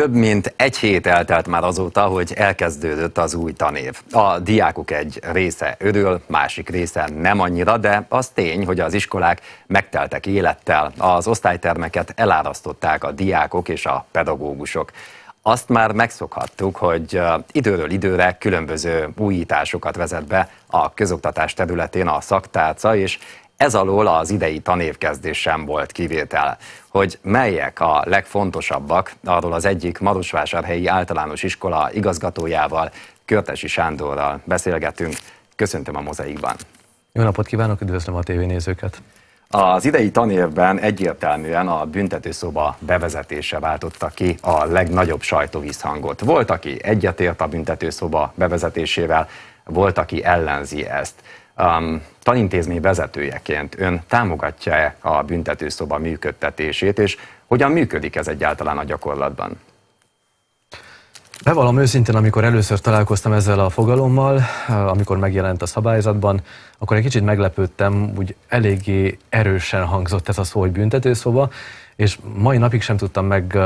Több mint egy hét eltelt már azóta, hogy elkezdődött az új tanév. A diákok egy része örül, másik része nem annyira, de az tény, hogy az iskolák megteltek élettel, az osztálytermeket elárasztották a diákok és a pedagógusok. Azt már megszokhattuk, hogy időről időre különböző újításokat vezet be a közoktatás területén a szaktárca, és ez alól az idei tanévkezdés sem volt kivétel. Hogy melyek a legfontosabbak, arról az egyik Marosvásárhelyi Általános Iskola igazgatójával, Körtesi Sándorral beszélgetünk. Köszöntöm a mozaikban. Jó napot kívánok, üdvözlöm a tévénézőket. Az idei tanévben egyértelműen a büntetőszoba bevezetése váltotta ki a legnagyobb sajtóvízhangot. Volt, aki egyetért a büntetőszoba bevezetésével, volt, aki ellenzi ezt um, tanintézmény vezetőjeként ön támogatja-e a büntetőszoba működtetését, és hogyan működik ez egyáltalán a gyakorlatban? Bevallom őszintén, amikor először találkoztam ezzel a fogalommal, uh, amikor megjelent a szabályzatban, akkor egy kicsit meglepődtem, úgy eléggé erősen hangzott ez a szó, hogy büntetőszoba, és mai napig sem tudtam meg,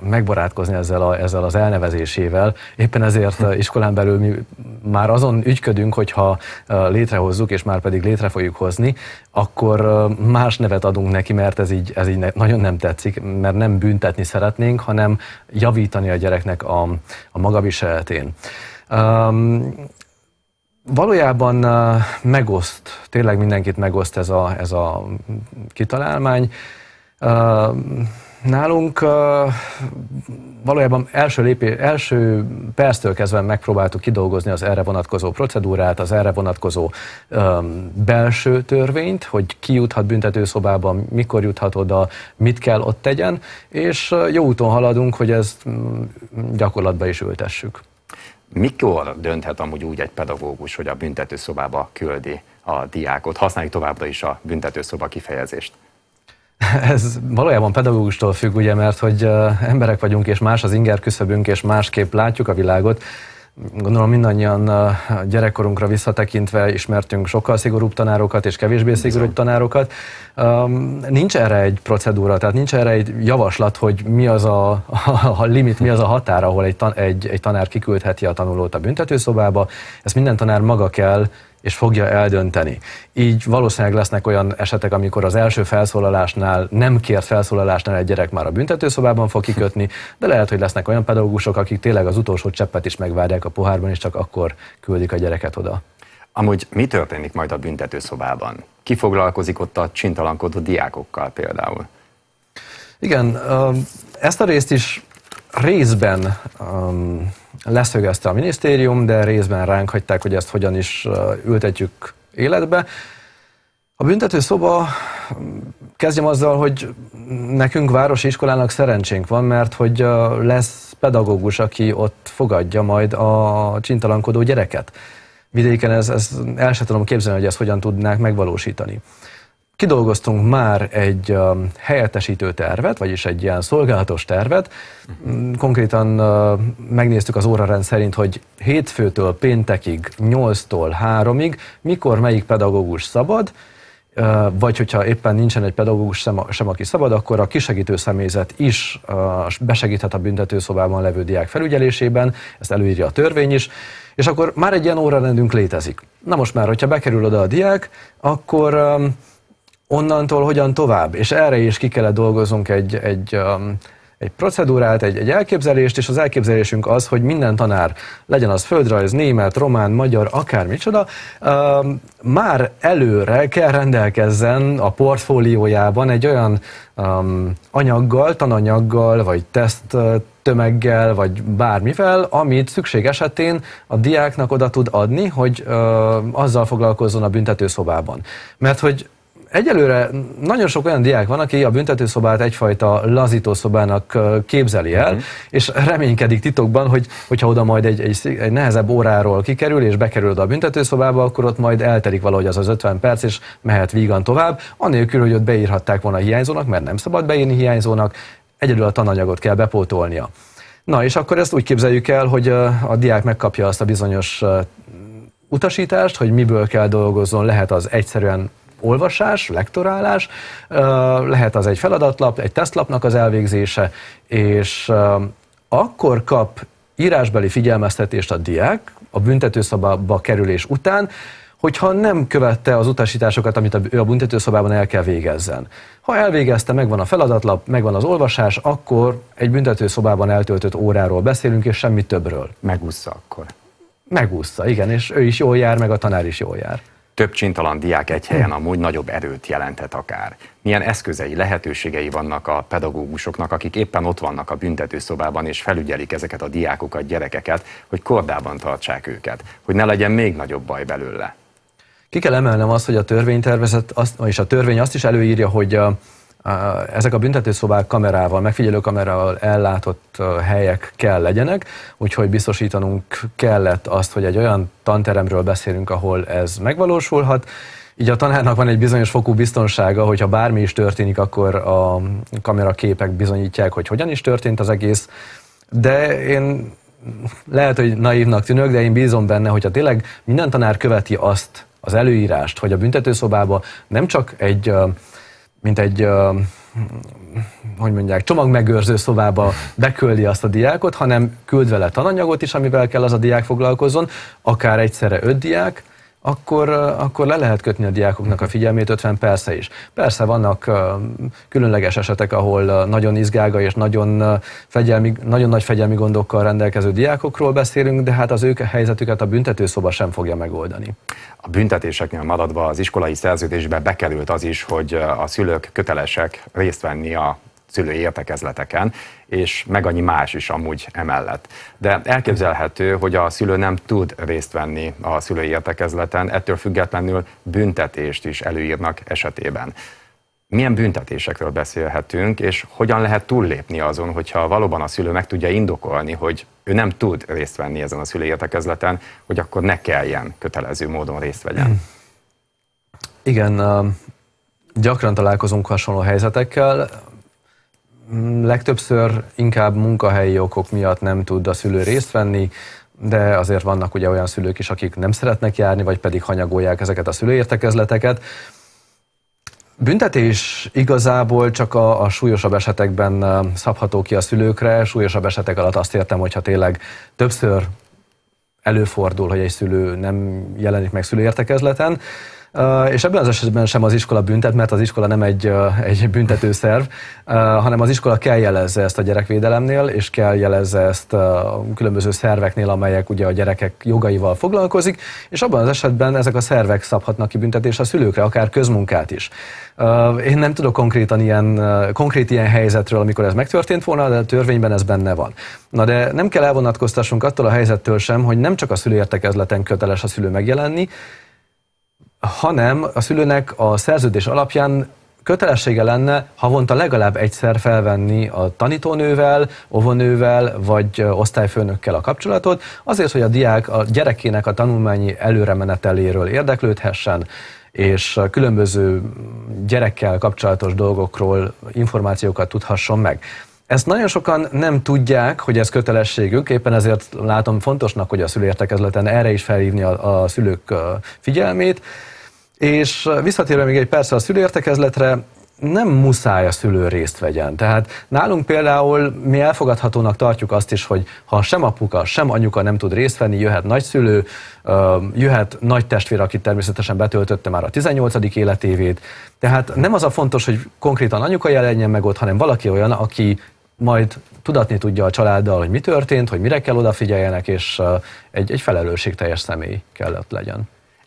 megbarátkozni ezzel, a, ezzel az elnevezésével. Éppen ezért iskolán belül mi már azon ügyködünk, hogyha létrehozzuk, és már pedig létre fogjuk hozni, akkor más nevet adunk neki, mert ez így, ez így nagyon nem tetszik, mert nem büntetni szeretnénk, hanem javítani a gyereknek a, a magaviseletén. Um, valójában megoszt, tényleg mindenkit megoszt ez a, ez a kitalálmány. Nálunk valójában első, lépé, első perctől kezdve megpróbáltuk kidolgozni az erre vonatkozó procedúrát, az erre vonatkozó um, belső törvényt, hogy ki juthat büntetőszobába, mikor juthat oda, mit kell ott tegyen, és jó úton haladunk, hogy ezt gyakorlatba is ültessük. Mikor dönthet amúgy úgy egy pedagógus, hogy a büntetőszobába küldi a diákot? Használjuk továbbra is a büntetőszoba kifejezést. Ez valójában pedagógustól függ, ugye, mert hogy emberek vagyunk, és más az inger küszöbünk, és másképp látjuk a világot. Gondolom mindannyian gyerekkorunkra visszatekintve ismertünk sokkal szigorúbb tanárokat és kevésbé szigorúbb tanárokat. Nincs erre egy procedúra, tehát nincs erre egy javaslat, hogy mi az a, a limit, mi az a határ, ahol egy, egy, egy tanár kiküldheti a tanulót a büntetőszobába. Ezt minden tanár maga kell és fogja eldönteni. Így valószínűleg lesznek olyan esetek, amikor az első felszólalásnál, nem kért felszólalásnál egy gyerek már a büntetőszobában fog kikötni, de lehet, hogy lesznek olyan pedagógusok, akik tényleg az utolsó cseppet is megvárják a pohárban, és csak akkor küldik a gyereket oda. Amúgy mi történik majd a büntetőszobában? Ki foglalkozik ott a csintalankodó diákokkal például? Igen, ezt a részt is részben leszögezte a minisztérium, de részben ránk hagyták, hogy ezt hogyan is ültetjük életbe. A büntető szoba, kezdjem azzal, hogy nekünk városi iskolának szerencsénk van, mert hogy lesz pedagógus, aki ott fogadja majd a csintalankodó gyereket. Vidéken ez, ez el sem tudom képzelni, hogy ezt hogyan tudnák megvalósítani. Kidolgoztunk már egy um, helyettesítő tervet, vagyis egy ilyen szolgálatos tervet. Mm, konkrétan uh, megnéztük az órarend szerint, hogy hétfőtől péntekig, 8-tól 3-ig, mikor melyik pedagógus szabad, uh, vagy hogyha éppen nincsen egy pedagógus sem, sem aki szabad, akkor a kisegítő személyzet is uh, besegíthet a büntetőszobában levő diák felügyelésében, ezt előírja a törvény is, és akkor már egy ilyen órarendünk létezik. Na most már, hogyha bekerül oda a diák, akkor um, onnantól hogyan tovább. És erre is ki kellett dolgozunk egy, egy um, egy procedúrát, egy, egy elképzelést, és az elképzelésünk az, hogy minden tanár, legyen az földrajz, német, román, magyar, akármicsoda, um, már előre kell rendelkezzen a portfóliójában egy olyan um, anyaggal, tananyaggal, vagy teszt uh, tömeggel, vagy bármivel, amit szükség esetén a diáknak oda tud adni, hogy ö, uh, azzal foglalkozzon a büntetőszobában. Mert hogy egyelőre nagyon sok olyan diák van, aki a büntetőszobát egyfajta lazítószobának képzeli el, uh-huh. és reménykedik titokban, hogy hogyha oda majd egy, egy, egy nehezebb óráról kikerül, és bekerül oda a büntetőszobába, akkor ott majd eltelik valahogy az az 50 perc, és mehet vígan tovább, anélkül, hogy ott beírhatták volna a hiányzónak, mert nem szabad beírni hiányzónak, egyedül a tananyagot kell bepótolnia. Na, és akkor ezt úgy képzeljük el, hogy a diák megkapja azt a bizonyos utasítást, hogy miből kell dolgozzon, lehet az egyszerűen olvasás, lektorálás, lehet az egy feladatlap, egy tesztlapnak az elvégzése, és akkor kap írásbeli figyelmeztetést a diák a büntetőszabába kerülés után, hogyha nem követte az utasításokat, amit a büntetőszobában el kell végezzen. Ha elvégezte, megvan a feladatlap, megvan az olvasás, akkor egy büntetőszobában eltöltött óráról beszélünk, és semmi többről. Megúszza akkor. Megúszza, igen, és ő is jól jár, meg a tanár is jól jár. Több csintalan diák egy helyen amúgy nagyobb erőt jelentett akár. Milyen eszközei, lehetőségei vannak a pedagógusoknak, akik éppen ott vannak a büntetőszobában és felügyelik ezeket a diákokat, gyerekeket, hogy kordában tartsák őket, hogy ne legyen még nagyobb baj belőle? Ki kell emelnem azt, hogy a törvénytervezet azt, és a törvény azt is előírja, hogy a ezek a büntetőszobák kamerával, megfigyelő kamerával ellátott helyek kell legyenek, úgyhogy biztosítanunk kellett azt, hogy egy olyan tanteremről beszélünk, ahol ez megvalósulhat, így a tanárnak van egy bizonyos fokú biztonsága, hogyha bármi is történik, akkor a kameraképek bizonyítják, hogy hogyan is történt az egész. De én lehet, hogy naívnak tűnök, de én bízom benne, hogyha tényleg minden tanár követi azt az előírást, hogy a büntetőszobába nem csak egy mint egy, hogy mondják, csomagmegőrző szobába beküldi azt a diákot, hanem küld vele tananyagot is, amivel kell az a diák foglalkozzon, akár egyszerre öt diák, akkor, akkor le lehet kötni a diákoknak a figyelmét 50 persze is. Persze vannak különleges esetek, ahol nagyon izgága és nagyon, fegyelmi, nagyon nagy fegyelmi gondokkal rendelkező diákokról beszélünk, de hát az ők helyzetüket a büntetőszoba sem fogja megoldani. A büntetéseknél maradva az iskolai szerződésbe bekerült az is, hogy a szülők kötelesek részt venni a szülői értekezleteken, és meg annyi más is amúgy emellett. De elképzelhető, hogy a szülő nem tud részt venni a szülői értekezleten, ettől függetlenül büntetést is előírnak esetében. Milyen büntetésekről beszélhetünk, és hogyan lehet túllépni azon, hogyha valóban a szülő meg tudja indokolni, hogy ő nem tud részt venni ezen a szülői értekezleten, hogy akkor ne kelljen kötelező módon részt vegyen? Hmm. Igen, gyakran találkozunk hasonló helyzetekkel Mm, legtöbbször inkább munkahelyi okok miatt nem tud a szülő részt venni, de azért vannak ugye olyan szülők is, akik nem szeretnek járni, vagy pedig hanyagolják ezeket a szülőértekezleteket. Büntetés igazából csak a, a súlyosabb esetekben szabható ki a szülőkre. Súlyosabb esetek alatt azt értem, hogyha tényleg többször előfordul, hogy egy szülő nem jelenik meg szülőértekezleten, és ebben az esetben sem az iskola büntet, mert az iskola nem egy, egy büntetőszerv, hanem az iskola kell jelezze ezt a gyerekvédelemnél, és kell jelezze ezt a különböző szerveknél, amelyek ugye a gyerekek jogaival foglalkozik, és abban az esetben ezek a szervek szabhatnak ki büntetést a szülőkre, akár közmunkát is. Én nem tudok konkrétan ilyen, konkrét ilyen helyzetről, amikor ez megtörtént volna, de a törvényben ez benne van. Na de nem kell elvonatkoztassunk attól a helyzettől sem, hogy nem csak a szülő érdekezleten köteles a szülő megjelenni, hanem a szülőnek a szerződés alapján kötelessége lenne havonta legalább egyszer felvenni a tanítónővel, óvonővel vagy osztályfőnökkel a kapcsolatot, azért, hogy a diák a gyerekének a tanulmányi előremeneteléről érdeklődhessen, és különböző gyerekkel kapcsolatos dolgokról információkat tudhasson meg. Ezt nagyon sokan nem tudják, hogy ez kötelességük, éppen ezért látom fontosnak, hogy a szülértekezleten erre is felhívni a, a szülők figyelmét, és visszatérve még egy persze a szülőértekezletre, nem muszáj a szülő részt vegyen. Tehát nálunk például mi elfogadhatónak tartjuk azt is, hogy ha sem apuka, sem anyuka nem tud részt venni, jöhet nagyszülő, jöhet nagy testvér, aki természetesen betöltötte már a 18. életévét. Tehát nem az a fontos, hogy konkrétan anyuka jelenjen meg ott, hanem valaki olyan, aki majd tudatni tudja a családdal, hogy mi történt, hogy mire kell odafigyeljenek, és egy, egy felelősségteljes személy kellett legyen.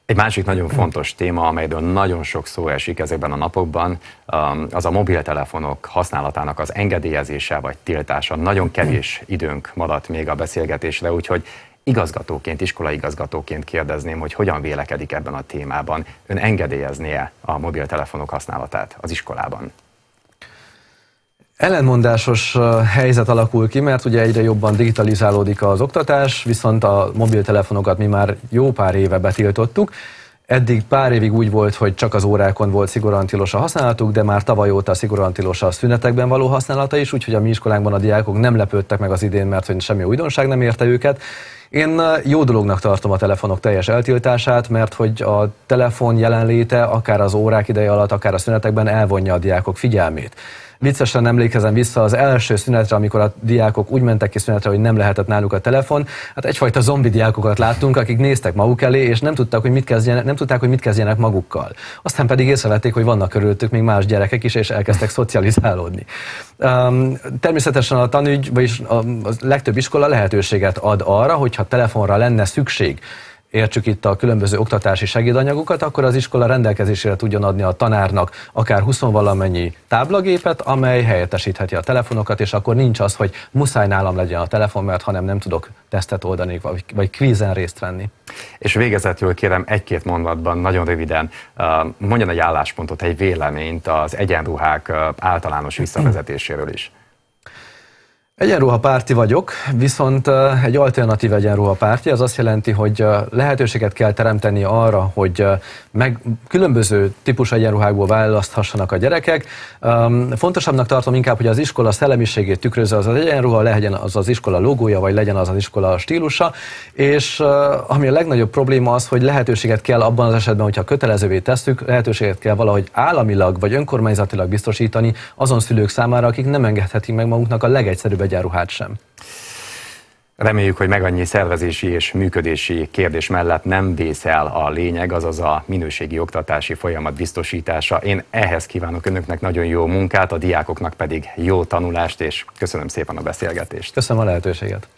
Egy másik nagyon fontos téma, amelyről nagyon sok szó esik ezekben a napokban, um, az a mobiltelefonok használatának az engedélyezése vagy tiltása. Nagyon kevés időnk maradt még a beszélgetésre, úgyhogy igazgatóként, iskolai igazgatóként kérdezném, hogy hogyan vélekedik ebben a témában. Ön engedélyeznie a mobiltelefonok használatát az iskolában? Ellenmondásos uh, helyzet alakul ki, mert ugye egyre jobban digitalizálódik az oktatás, viszont a mobiltelefonokat mi már jó pár éve betiltottuk. Eddig pár évig úgy volt, hogy csak az órákon volt szigorúan tilos a használatuk, de már tavaly óta szigorúan tilos a szünetekben való használata is, úgyhogy a mi iskolánkban a diákok nem lepődtek meg az idén, mert hogy semmi újdonság nem érte őket. Én uh, jó dolognak tartom a telefonok teljes eltiltását, mert hogy a telefon jelenléte akár az órák ideje alatt, akár a szünetekben elvonja a diákok figyelmét. Viccesen emlékezem vissza az első szünetre, amikor a diákok úgy mentek ki szünetre, hogy nem lehetett náluk a telefon. Hát egyfajta zombi diákokat láttunk, akik néztek maguk elé, és nem tudták, hogy mit kezdjenek, nem tudták, hogy mit kezdjenek magukkal. Aztán pedig észrevették, hogy vannak körülöttük még más gyerekek is, és elkezdtek szocializálódni. Um, természetesen a tanügy, vagyis a, a legtöbb iskola lehetőséget ad arra, hogyha telefonra lenne szükség, értsük itt a különböző oktatási segédanyagokat, akkor az iskola rendelkezésére tudjon adni a tanárnak akár 20 valamennyi táblagépet, amely helyettesítheti a telefonokat, és akkor nincs az, hogy muszáj nálam legyen a telefon, mert hanem nem tudok tesztet oldani, vagy, vagy kvízen részt venni. És végezetül kérem egy-két mondatban, nagyon röviden, mondjon egy álláspontot, egy véleményt az egyenruhák általános visszavezetéséről is. Egyenruha párti vagyok, viszont eh, egy alternatív egyenruha párti, az azt jelenti, hogy eh, lehetőséget kell teremteni arra, hogy eh, meg különböző típus egyenruhákból választhassanak a gyerekek. Ehm, fontosabbnak tartom inkább, hogy az iskola szellemiségét tükrözze az az egyenruha, legyen az az iskola logója, vagy legyen az az iskola stílusa, és ami a legnagyobb probléma az, hogy lehetőséget kell abban az esetben, hogyha kötelezővé tesszük, lehetőséget kell valahogy államilag vagy önkormányzatilag biztosítani azon szülők számára, akik nem engedhetik meg maguknak a legegyszerűbb vegyáruhát sem. Reméljük, hogy meg annyi szervezési és működési kérdés mellett nem vészel a lényeg, azaz a minőségi oktatási folyamat biztosítása. Én ehhez kívánok önöknek nagyon jó munkát, a diákoknak pedig jó tanulást, és köszönöm szépen a beszélgetést. Köszönöm a lehetőséget.